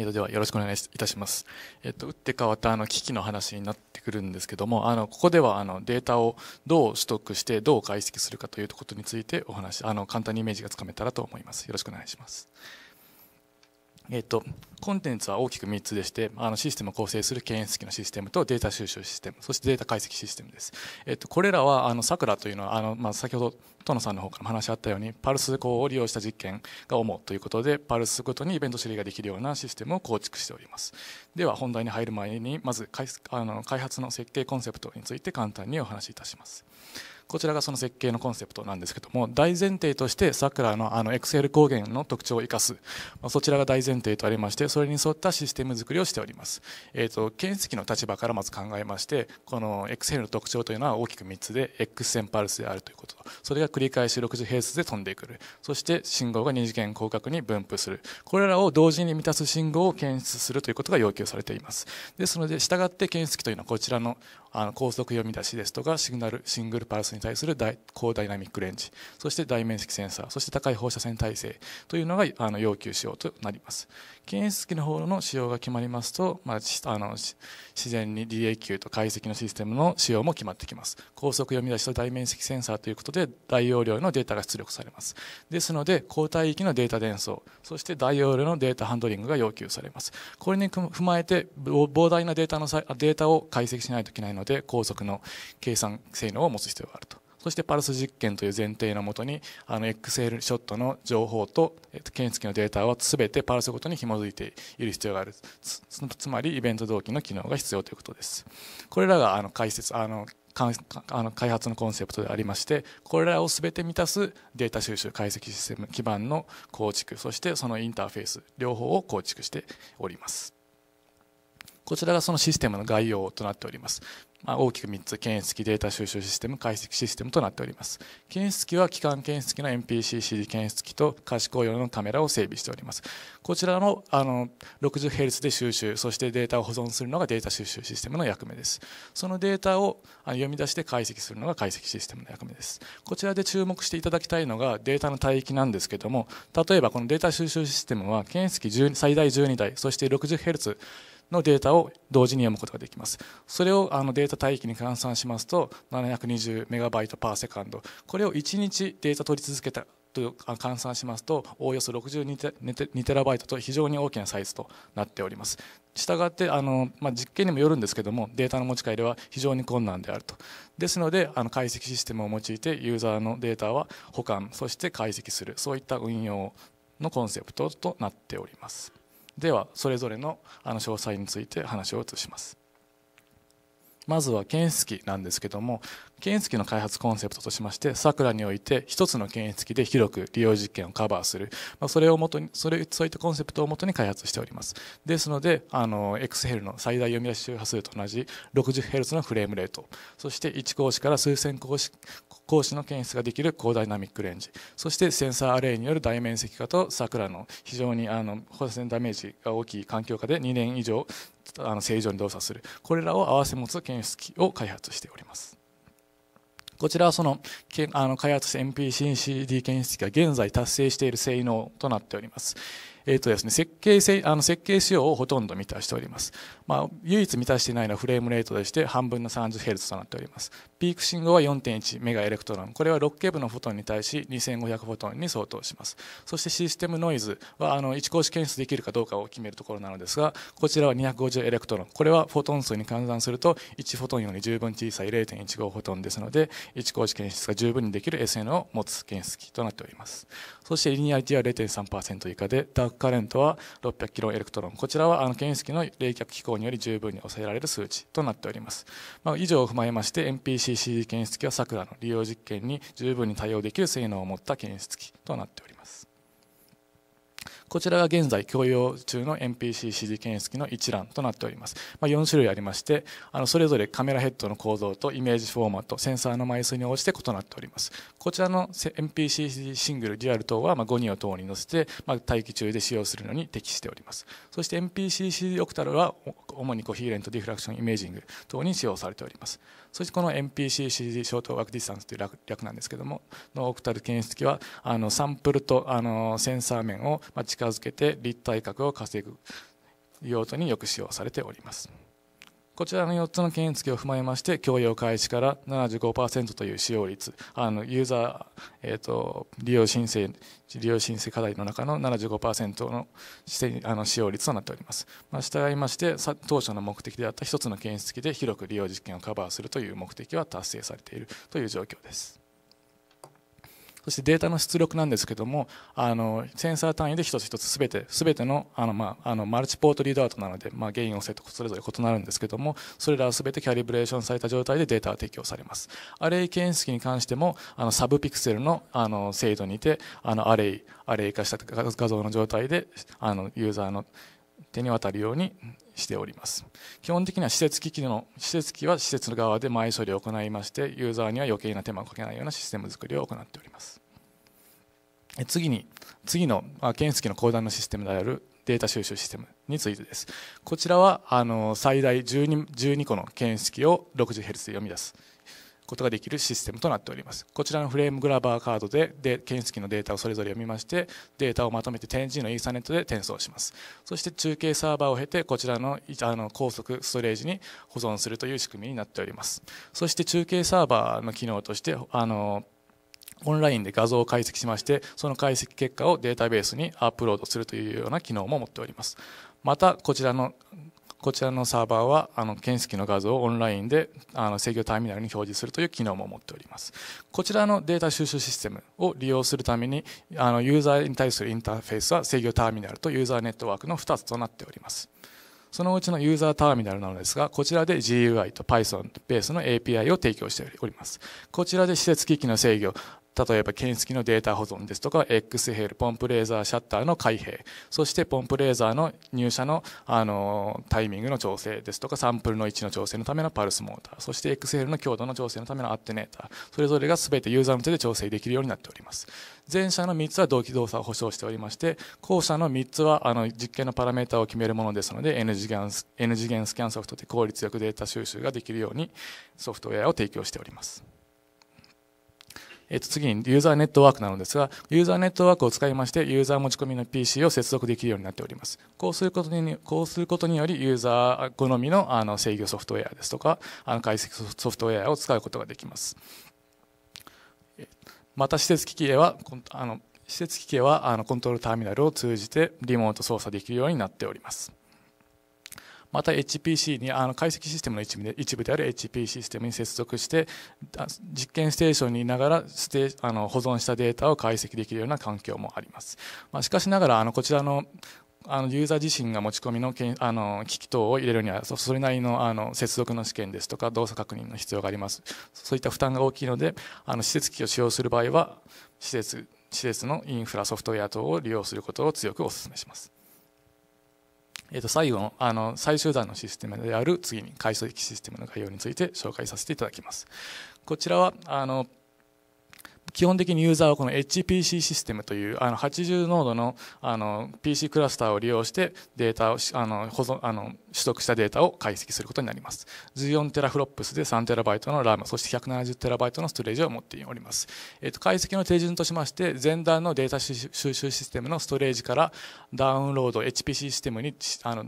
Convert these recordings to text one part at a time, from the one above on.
えー、とではよろしくお願いいたします。えー、と打って変わったあの機器の話になってくるんですけどもあのここではあのデータをどう取得してどう解析するかということについてお話あの簡単にイメージがつかめたらと思います。よろしくお願いします。えっと、コンテンツは大きく3つでしてあのシステムを構成する検出機のシステムとデータ収集システムそしてデータ解析システムです、えっと、これらはあのさくらというのはあの、まあ、先ほど殿さんの方からも話あったようにパルスを利用した実験が主ということでパルスごとにイベント処理ができるようなシステムを構築しておりますでは本題に入る前にまず開あの開発の設計コンセプトについて簡単にお話しいたしますこちらがその設計のコンセプトなんですけども大前提として桜くらのあの XL 光源の特徴を生かす、まあ、そちらが大前提とありましてそれに沿ったシステム作りをしております、えーと、検出器の立場からまず考えましてこの XL の特徴というのは大きく3つで X 線パルスであるということそれが繰り返し 60Hz で飛んでくるそして信号が二次元広角に分布するこれらを同時に満たす信号を検出するということが要求されていますですので従って検出器というのはこちらのあの高速読み出しですとかシグナルシングルパルスに対する高ダイナミックレンジそして大面積センサーそして高い放射線耐性というのがあの要求仕様となります検出機の方の使用が決まりますと、まあ、あの自然に DAQ と解析のシステムの使用も決まってきます高速読み出しと大面積センサーということで大容量のデータが出力されますですので高帯域のデータ伝送そして大容量のデータハンドリングが要求されますこれに踏まえて膨大なデータのデータを解析しないといけないので高速の計算性能を持つ必要があるそしてパルス実験という前提のもとにあの XL ショットの情報と検出器のデータは全てパルスごとに紐づいている必要があるつまりイベント同期の機能が必要ということですこれらがあの解説あのあの開発のコンセプトでありましてこれらを全て満たすデータ収集解析システム基盤の構築そしてそのインターフェース両方を構築しておりますこちらがそのシステムの概要となっておりますまあ、大きく3つ検出機データ収集システム解析システムとなっております検出機は機関検出機の NPCCD 検出機と可視光用のカメラを整備しておりますこちらのあの 60Hz で収集そしてデータを保存するのがデータ収集システムの役目ですそのデータを読み出して解析するのが解析システムの役目ですこちらで注目していただきたいのがデータの帯域なんですけども例えばこのデータ収集システムは検出機最大12台そして 60Hz のデータを同時に読むことができますそれをあのデータ帯域に換算しますと 720MB パーセカンドこれを1日データ取り続けたと換算しますとおおよそ 62TB と非常に大きなサイズとなっておりますしたがってあの、まあ、実験にもよるんですけどもデータの持ち帰りは非常に困難であるとですのであの解析システムを用いてユーザーのデータは保管そして解析するそういった運用のコンセプトとなっております。ではそれぞれのあの詳細について話を移します。まずは検出機なんですけども検出機の開発コンセプトとしましてサクラにおいて一つの検出機で広く利用実験をカバーする、まあ、それをもとにそれそういったコンセプトをもとに開発しておりますですのであの XHEL の最大読み出し周波数と同じ 60Hz のフレームレートそして1格子から数千格子格子の検出ができる高ダイナミックレンジそしてセンサーアレイによる大面積化とサクラの非常にあの放射線ダメージが大きい環境下で2年以上あの正常に動作するこれらを併せ持つ検出器を開発しておりますこちらはそのけあの開発した MPCCD 検出器が現在達成している性能となっておりますえっ、ー、とですね、設計あの設計仕様をほとんど満たしております。まあ、唯一満たしていないのはフレームレートでして、半分の 30Hz となっております。ピーク信号は4.1メガエレクトロン。これは6ケブのフォトンに対し2500フォトンに相当します。そしてシステムノイズは、あの、1格子検出できるかどうかを決めるところなのですが、こちらは250エレクトロン。これはフォトン数に換算すると、1フォトンより十分小さい0.15フォトンですので、1格子検出が十分にできる SN を持つ検出器となっております。そしてリニアリティは0.3%以下で、ダカレントは600キロエレクトロンこちらはあの検出器の冷却機構により十分に抑えられる数値となっております、まあ、以上を踏まえまして m p c c d 検出器はさくらの利用実験に十分に対応できる性能を持った検出器となっておりますこちらが現在共用中の NPC-CD 検出機の一覧となっております。まあ、4種類ありまして、あのそれぞれカメラヘッドの構造とイメージフォーマット、センサーの枚数に応じて異なっております。こちらの n p c c シングル、デュアル等はまあ5人を等に乗せて、まあ、待機中で使用するのに適しております。そして NPC-CD オクタルは主にコヒーレントディフラクションイメージング等に使用されておりますそしてこの m p c c g ショートワークディスタンスという略なんですけどものオクタル検出器はあのサンプルとあのセンサー面を近づけて立体角を稼ぐ用途によく使用されておりますこちらの4つの件機を踏まえまして、共用開始から75%という使用率、あのユーザー、えーと、利用申請、利用申請課題の中の75%のあの使用率となっております。まあ、従いまして、当初の目的であった1つの検出機で広く利用実験をカバーするという目的は達成されているという状況です。そしてデータの出力なんですけども、あの、センサー単位で一つ一つすべて、全ての、あの、まあ、あの、マルチポートリードアウトなので、まあ、ゲインをせとそれぞれ異なるんですけども、それらはすべてキャリブレーションされた状態でデータは提供されます。アレイ検出に関しても、あの、サブピクセルの、あの、精度にて、あの、アレイ、アレイ化した画像の状態で、あの、ユーザーの手に渡るように、しております基本的には施設機器の施設機は施設側で前処理を行いましてユーザーには余計な手間をかけないようなシステム作りを行っております次に次の検出機の後段のシステムであるデータ収集システムについてですこちらはあの最大 12, 12個の検出機を 60Hz で読み出すことができるシステムとなっておりますこちらのフレームグラバーカードでで検出機のデータをそれぞれ読みましてデータをまとめて 10G のイーサネットで転送しますそして中継サーバーを経てこちらのあの高速ストレージに保存するという仕組みになっておりますそして中継サーバーの機能としてあのオンラインで画像を解析しましてその解析結果をデータベースにアップロードするというような機能も持っておりますまたこちらのこちらのサーバーはあの検出の画像をオンラインであの制御ターミナルに表示するという機能も持っておりますこちらのデータ収集システムを利用するためにあのユーザーに対するインターフェースは制御ターミナルとユーザーネットワークの2つとなっておりますそのうちのユーザーターミナルなのですが、こちらで GUI と Python ベースの API を提供しております。こちらで施設機器の制御、例えば検出機のデータ保存ですとか X ヘルポンプレーザーシャッターの開閉そしてポンプレーザーの入射のあのタイミングの調整ですとかサンプルの位置の調整のためのパルスモーターそして X ヘルの強度の調整のためのアッテネーターそれぞれが全てユーザー向けで調整できるようになっております前者の3つは同期動作を保証しておりまして後者の3つはあの実験のパラメータを決めるものですので N 次元 N 次元スキャンソフトで効率よくデータ収集ができるようにソフトウェアを提供しておりますえっと、次にユーザーネットワークなのですが、ユーザーネットワークを使いまして、ユーザー持ち込みの PC を接続できるようになっております。こうすることにこうすることにより、ユーザー好みのあの制御ソフトウェアですとか、あの解析ソフトウェアを使うことができます。また、施設機器へは、あの施設機器はあのコントロールターミナルを通じてリモート操作できるようになっております。また HPC にあの解析システムの一部で一部である HP システムに接続して実験ステーションにいながらステあの保存したデータを解析できるような環境もあります、まあ、しかしながらあのこちらのあのユーザー自身が持ち込みのけんあの機器等を入れるにはそれなりのあの接続の試験ですとか動作確認の必要がありますそういった負担が大きいのであの施設機器を使用する場合は施設施設のインフラソフトウェア等を利用することを強くお勧めします。えー、と最後のあの最終段のシステムである次に階層的システムの概要について紹介させていただきます。こちらはあの基本的にユーザーはこの HPC システムというあの80ノードのあの PC クラスターを利用してデータをあの保存あの取得したデータを解析することになります14テラフロップスで3テラバイトの RAM そして170テラバイトのストレージを持っております、えっと解析の手順としまして前段のデータ収集システムのストレージからダウンロード HPC システムにあの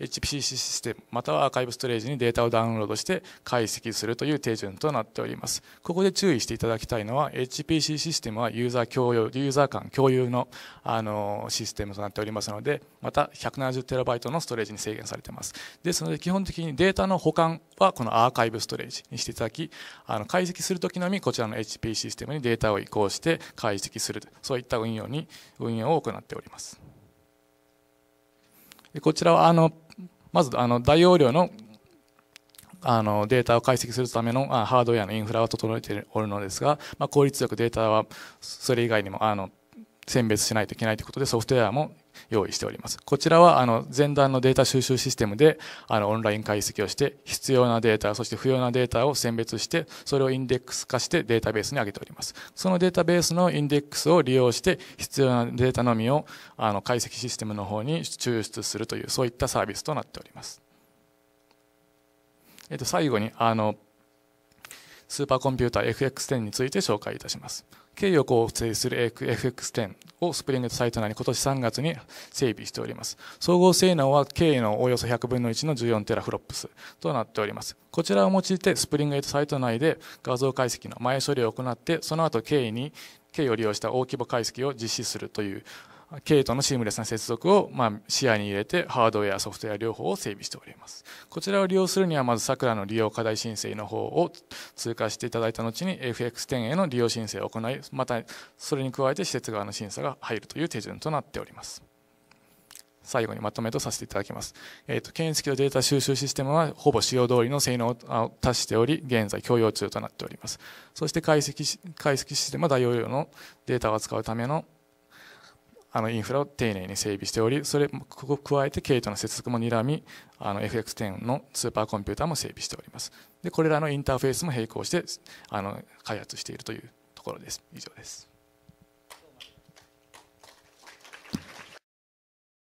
HPC システムまたはアーカイブストレージにデータをダウンロードして解析するという手順となっておりますここで注意していただきたいのは HPC システムはユーザー共有ユーザー間共有のあのシステムとなっておりますのでまた 170TB のストレージに制限されていますですので基本的にデータの保管はこのアーカイブストレージにしていただきあの解析するときのみこちらの HP システムにデータを移行して解析するそういった運用に運用を行っておりますこちらはあのまずあの大容量のあのデータを解析するためのハードウェアのインフラは整えておるのですが、まあ、効率よくデータはそれ以外にもあの選別しないといけないということでソフトウェアも用意しております。こちらはあの前段のデータ収集システムであのオンライン解析をして必要なデータ、そして不要なデータを選別してそれをインデックス化してデータベースに上げております。そのデータベースのインデックスを利用して必要なデータのみをあの解析システムの方に抽出するというそういったサービスとなっております。えっと、最後にあのスーパーコンピューター FX10 について紹介いたします。経緯を構成する FX10 をスプリングサイト内に今年3月に整備しております。総合性能は経緯のおよそ100分の1の14テラフロップスとなっております。こちらを用いてスプリングサイト内で画像解析の前処理を行って、その後経緯に、経緯を利用した大規模解析を実施するというイトのシームレスな接続をま視野に入れてハードウェアソフトウェア両方を整備しておりますこちらを利用するにはまずさくらの利用課題申請の方を通過していただいた後に FX10 への利用申請を行いまたそれに加えて施設側の審査が入るという手順となっております最後にまとめとさせていただきます。えっ、ー、と、検出機とデータ収集システムはほぼ使用通りの性能を達しており、現在供用中となっております。そして解析、解析システムは大容量のデータを扱うためのあのインフラを丁寧に整備しておりそれを加えてケイトの接続も睨みあの FX10 のスーパーコンピューターも整備しておりますでこれらのインターフェースも並行してあの開発しているというところです以上です